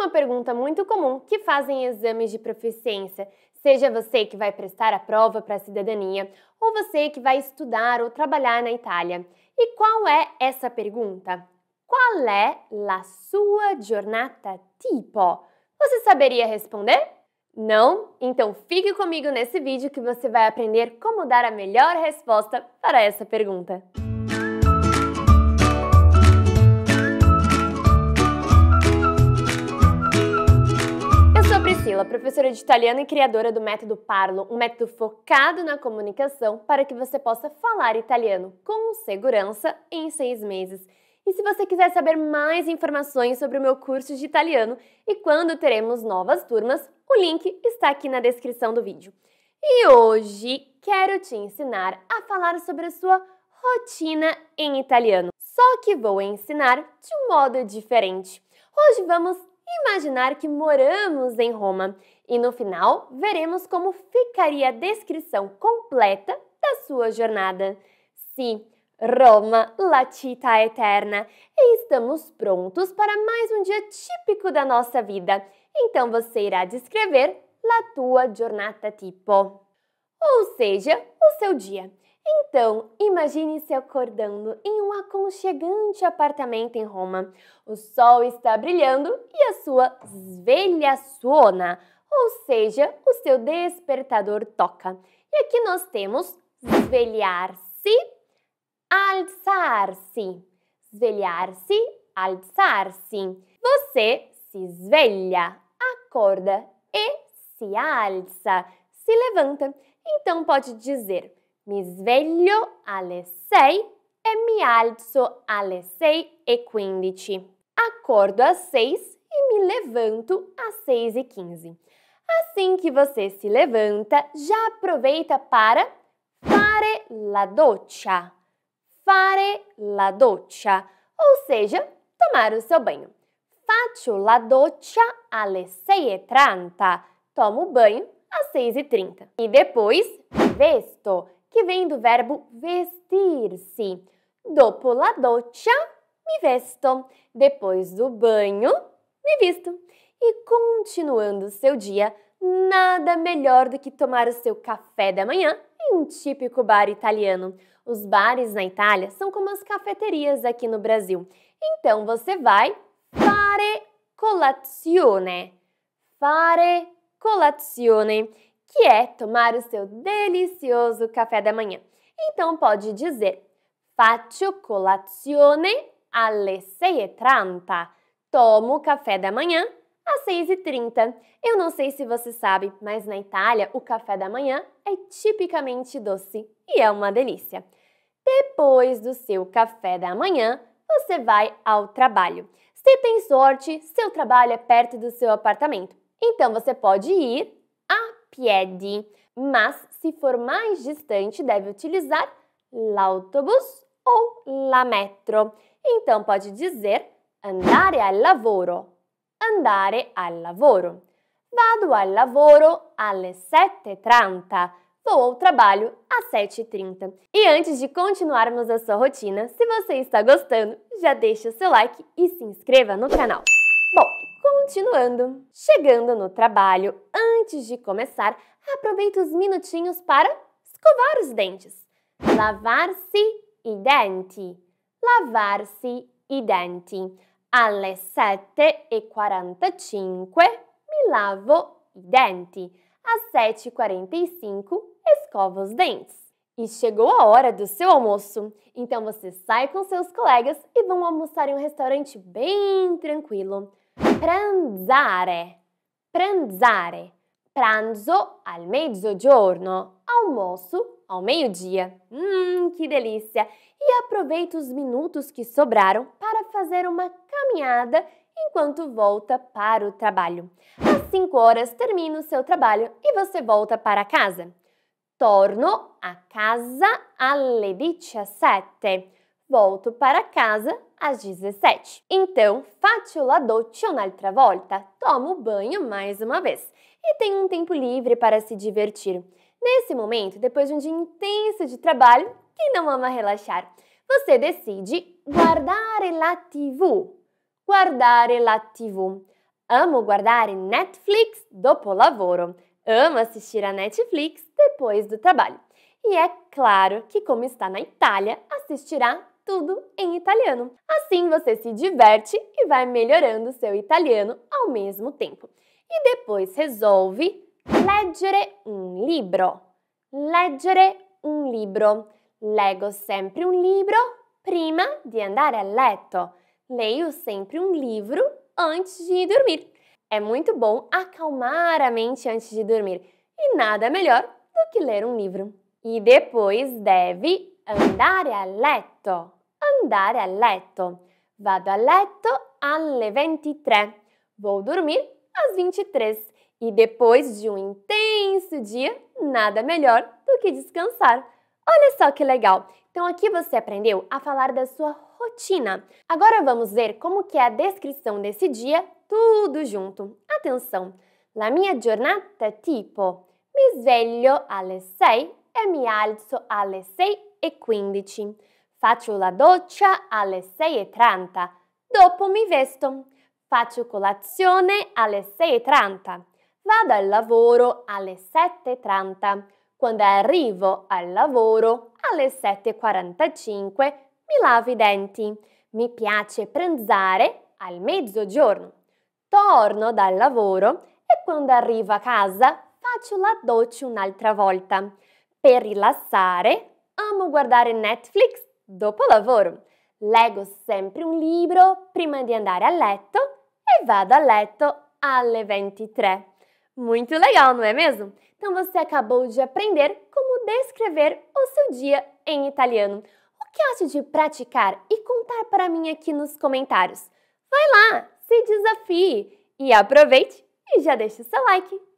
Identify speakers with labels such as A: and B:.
A: uma pergunta muito comum que fazem exames de proficiência, seja você que vai prestar a prova para a cidadania ou você que vai estudar ou trabalhar na Itália. E qual é essa pergunta? Qual é la sua giornata tipo? Você saberia responder? Não? Então fique comigo nesse vídeo que você vai aprender como dar a melhor resposta para essa pergunta. professora de italiano e criadora do método Parlo, um método focado na comunicação para que você possa falar italiano com segurança em seis meses. E se você quiser saber mais informações sobre o meu curso de italiano e quando teremos novas turmas, o link está aqui na descrição do vídeo. E hoje quero te ensinar a falar sobre a sua rotina em italiano. Só que vou ensinar de um modo diferente. Hoje vamos imaginar que moramos em Roma e no final veremos como ficaria a descrição completa da sua jornada. Sim, Roma, la città eterna, e estamos prontos para mais um dia típico da nossa vida. Então você irá descrever la tua giornata tipo, ou seja, o seu dia. Então, imagine-se acordando em um aconchegante apartamento em Roma. O sol está brilhando e a sua velha suona, ou seja, o seu despertador toca. E aqui nós temos svelhar-se, alçar-se. Svelhar-se, alçar-se. Você se esvelha, acorda e se alça, se levanta. Então pode dizer Mi sveglio alle 6 e mi alzo alle 6 e 15. Acordo às 6 e me levanto às 6 e 15. Assim que você se levanta, já aproveita para fare la doccia. Fare la doccia, ou seja, tomar o seu banho. Faccio la doccia alle 6:30. Tomo banho às seis E, e depois, vesto que vem do verbo vestir-se. Dopo la doccia, mi vesto. Depois do banho, me visto. E continuando seu dia, nada melhor do que tomar o seu café da manhã em um típico bar italiano. Os bares na Itália são como as cafeterias aqui no Brasil. Então você vai fare colazione. Fare colazione que é tomar o seu delicioso café da manhã. Então pode dizer faccio colazione alle 6:30. Tomo café da manhã às seis e trinta. Eu não sei se você sabe, mas na Itália o café da manhã é tipicamente doce e é uma delícia. Depois do seu café da manhã, você vai ao trabalho. Se tem sorte, seu trabalho é perto do seu apartamento. Então você pode ir piedi. É mas, se for mais distante, deve utilizar l'autobus ou la metro. Então, pode dizer andare al lavoro, andare al lavoro. Vado al lavoro alle sete e trinta. Vou ao trabalho às sete e trinta. E antes de continuarmos a sua rotina, se você está gostando, já deixa o seu like e se inscreva no canal. Bom, Continuando, chegando no trabalho, antes de começar, aproveita os minutinhos para escovar os dentes. Lavar-se i denti. Lavarsi i denti. Alle 7h45 mi lavo i denti. Às 7h45 escovo os dentes. E chegou a hora do seu almoço. Então você sai com seus colegas e vão almoçar em um restaurante bem tranquilo. Pranzare. Pranzare. Pranzo al mezzogiorno. Almoço ao meio-dia. Hum, que delícia! E aproveita os minutos que sobraram para fazer uma caminhada enquanto volta para o trabalho. Às 5 horas termina o seu trabalho e você volta para casa. Torno a casa alle 17 volto para casa às 17. Então, faccio la doccia un'altra volta, tomo banho mais uma vez e tenho um tempo livre para se divertir. Nesse momento, depois de um dia intenso de trabalho, quem não ama relaxar? Você decide guardare la TV. Guardare la TV. Amo guardare Netflix dopo lavoro. Amo assistir a Netflix depois do trabalho. E é claro que, como está na Itália, assistirá tudo em italiano. Assim você se diverte e vai melhorando seu italiano ao mesmo tempo. E depois resolve leggere um libro. Leggere um libro. Leggo sempre um livro prima di andare a letto. Leio sempre um livro antes de dormir. É muito bom acalmar a mente antes de dormir e nada melhor do que ler um livro. E depois deve andare a letto andare a letto. Vado a letto alle 23. Vou dormir às 23. E depois de um intenso dia, nada melhor do que descansar. Olha só que legal! Então aqui você aprendeu a falar da sua rotina. Agora vamos ver como que é a descrição desse dia, tudo junto. Atenção! La mia giornata tipo mi sveglio alle 6 e mi alzo alle 6 e 15. Faccio la doccia alle 6.30. Dopo mi vesto. Faccio colazione alle 6.30. Vado al lavoro alle 7.30. Quando arrivo al lavoro alle 7.45 mi lavo i denti. Mi piace pranzare al mezzogiorno. Torno dal lavoro e quando arrivo a casa faccio la doccia un'altra volta. Per rilassare amo guardare Netflix Dopo lavoro, leggo sempre un libro prima di andare a letto e vado a letto alle 23. Muito legal, não é mesmo? Então você acabou de aprender como descrever o seu dia em italiano. O que acha de praticar e contar para mim aqui nos comentários? Vai lá, se desafie e aproveite e já deixa o seu like.